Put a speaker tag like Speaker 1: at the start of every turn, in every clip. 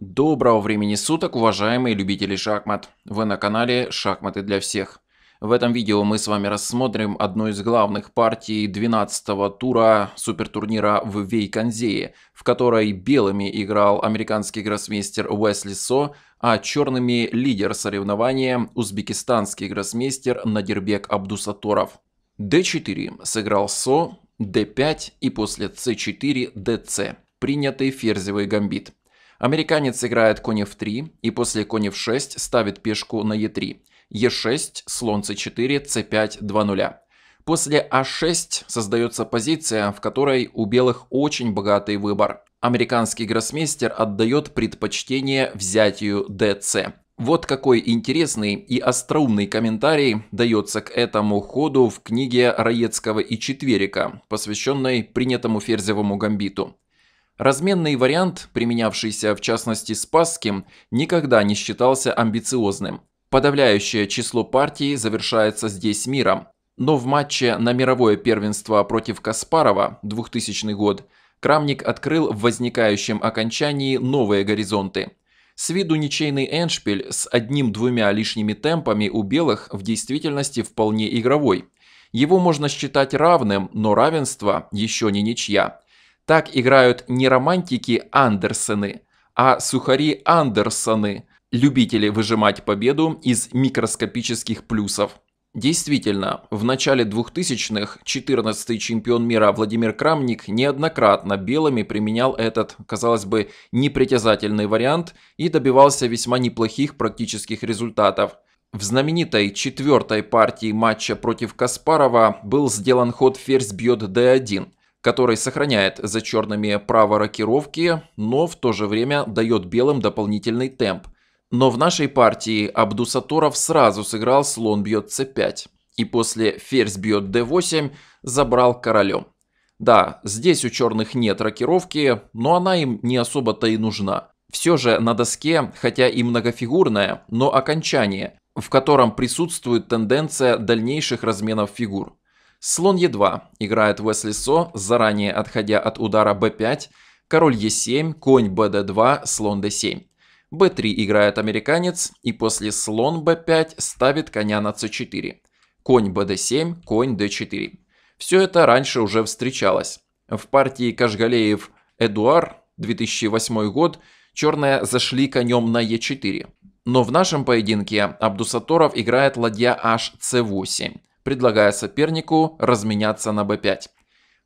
Speaker 1: Доброго времени суток, уважаемые любители шахмат! Вы на канале «Шахматы для всех». В этом видео мы с вами рассмотрим одну из главных партий 12-го тура супертурнира в Вейконзее, в которой белыми играл американский гроссмейстер Уэсли Со, а черными лидер соревнования узбекистанский гроссмейстер Надирбек Абдусаторов. d4 сыграл Со, d5 и после c4 dc. Принятый ферзевый гамбит. Американец играет конь f3 и после конь f6 ставит пешку на e3. e6, слон c4, c5, 2-0. После а6 создается позиция, в которой у белых очень богатый выбор. Американский гроссмейстер отдает предпочтение взятию dc. Вот какой интересный и остроумный комментарий дается к этому ходу в книге Раецкого и Четверика, посвященной принятому ферзевому гамбиту. Разменный вариант, применявшийся в частности Спасским, никогда не считался амбициозным. Подавляющее число партий завершается здесь миром. Но в матче на мировое первенство против Каспарова 2000 год Крамник открыл в возникающем окончании новые горизонты. С виду ничейный эншпиль с одним-двумя лишними темпами у белых в действительности вполне игровой. Его можно считать равным, но равенство еще не ничья. Так играют не романтики Андерсены, а сухари Андерсоны, любители выжимать победу из микроскопических плюсов. Действительно, в начале 2000-х 14-й чемпион мира Владимир Крамник неоднократно белыми применял этот, казалось бы, непритязательный вариант и добивался весьма неплохих практических результатов. В знаменитой четвертой партии матча против Каспарова был сделан ход «Ферзь бьет d1», который сохраняет за черными право рокировки, но в то же время дает белым дополнительный темп. Но в нашей партии Абдусаторов сразу сыграл слон бьет c5 и после ферзь бьет d8 забрал королем. Да, здесь у черных нет рокировки, но она им не особо-то и нужна. Все же на доске, хотя и многофигурное, но окончание, в котором присутствует тенденция дальнейших разменов фигур. Слон Е2 играет Весли Со, заранее отходя от удара Б5, король Е7, конь БД2, слон Д7. Б3 играет американец и после слон Б5 ставит коня на c 4 Конь БД7, конь Д4. Все это раньше уже встречалось. В партии Кашгалеев Эдуар 2008 год черные зашли конем на Е4. Но в нашем поединке Абдусаторов играет ладья hc 8 предлагая сопернику разменяться на b5.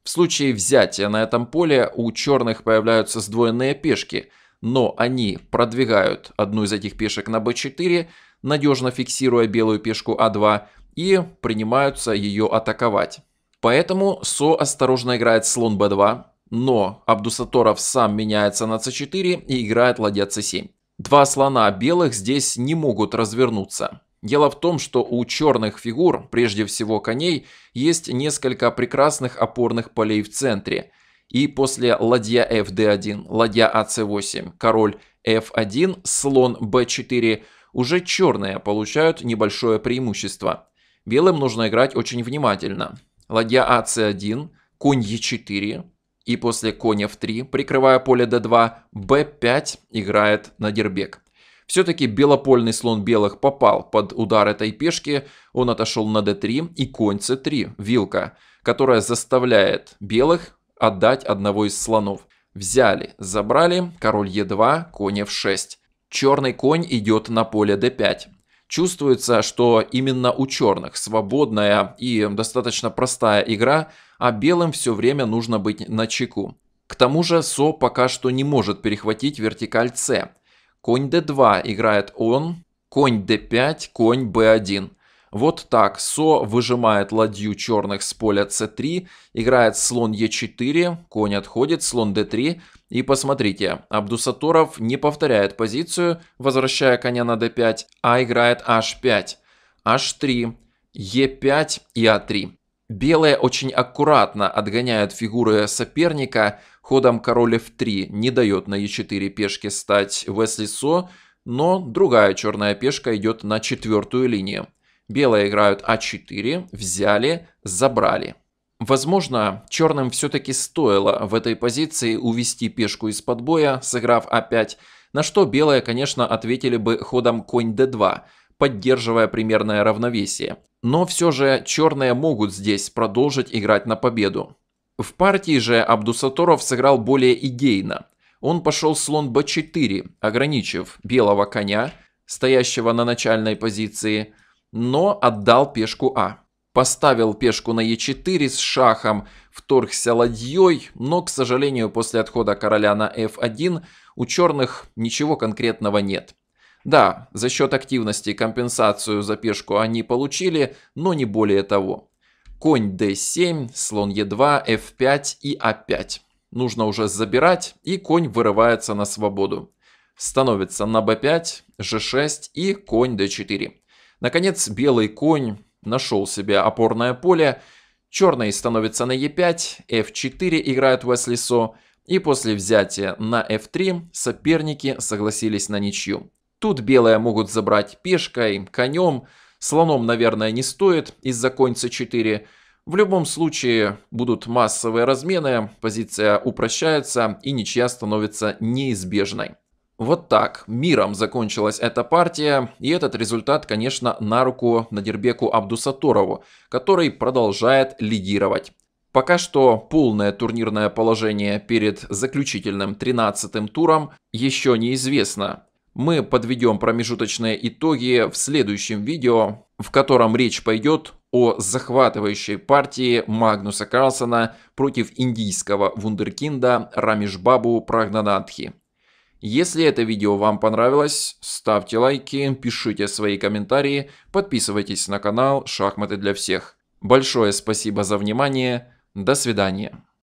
Speaker 1: В случае взятия на этом поле у черных появляются сдвоенные пешки, но они продвигают одну из этих пешек на b4, надежно фиксируя белую пешку a а 2 и принимаются ее атаковать. Поэтому Со осторожно играет слон b2, но Абдусаторов сам меняется на c4 и играет ладья c7. Два слона белых здесь не могут развернуться. Дело в том, что у черных фигур, прежде всего коней, есть несколько прекрасных опорных полей в центре. И после ладья fd1, ладья ac8, а король f1, слон b4 уже черные получают небольшое преимущество. Белым нужно играть очень внимательно. Ладья ac1, а конь e4 и после коня f3, прикрывая поле d2, b5 играет на дербек. Все-таки белопольный слон белых попал под удар этой пешки, он отошел на d3 и конь c3, вилка, которая заставляет белых отдать одного из слонов. Взяли, забрали, король e2, конь f6. Черный конь идет на поле d5. Чувствуется, что именно у черных свободная и достаточно простая игра, а белым все время нужно быть на чеку. К тому же СО пока что не может перехватить вертикаль c конь d2 играет он, конь d5, конь b1. Вот так Со выжимает ладью черных с поля c3, играет слон e4, конь отходит, слон d3. И посмотрите, Абдусаторов не повторяет позицию, возвращая коня на d5, а играет h5, h3, e5 и a3. А Белые очень аккуратно отгоняют фигуры соперника ходом король f3, не дает на e4 пешке стать Весли Со, но другая черная пешка идет на четвертую линию. Белые играют а4, взяли, забрали. Возможно, черным все-таки стоило в этой позиции увести пешку из-под боя, сыграв а5, на что белые, конечно, ответили бы ходом конь d2, поддерживая примерное равновесие. Но все же черные могут здесь продолжить играть на победу. В партии же Абдусаторов сыграл более идейно. Он пошел слон b4, ограничив белого коня, стоящего на начальной позиции, но отдал пешку А. Поставил пешку на e4 с шахом, вторгся ладьей, но, к сожалению, после отхода короля на f1 у черных ничего конкретного нет. Да, за счет активности компенсацию за пешку они получили, но не более того. Конь d7, слон e2, f5 и a5. А Нужно уже забирать, и конь вырывается на свободу. Становится на b5, g6 и конь d4. Наконец, белый конь нашел себе опорное поле. Черный становится на e5, f4 играет Уэсли Со. И после взятия на f3 соперники согласились на ничью. Тут белые могут забрать пешкой, конем, слоном, наверное, не стоит из-за конца 4 В любом случае будут массовые размены, позиция упрощается и ничья становится неизбежной. Вот так, миром закончилась эта партия, и этот результат, конечно, на руку Надирбеку Абдусаторову, который продолжает лидировать. Пока что полное турнирное положение перед заключительным 13-м туром еще неизвестно. Мы подведем промежуточные итоги в следующем видео, в котором речь пойдет о захватывающей партии Магнуса Карлсона против индийского вундеркинда Рамишбабу Прагнанатхи. Если это видео вам понравилось, ставьте лайки, пишите свои комментарии, подписывайтесь на канал «Шахматы для всех». Большое спасибо за внимание, до свидания.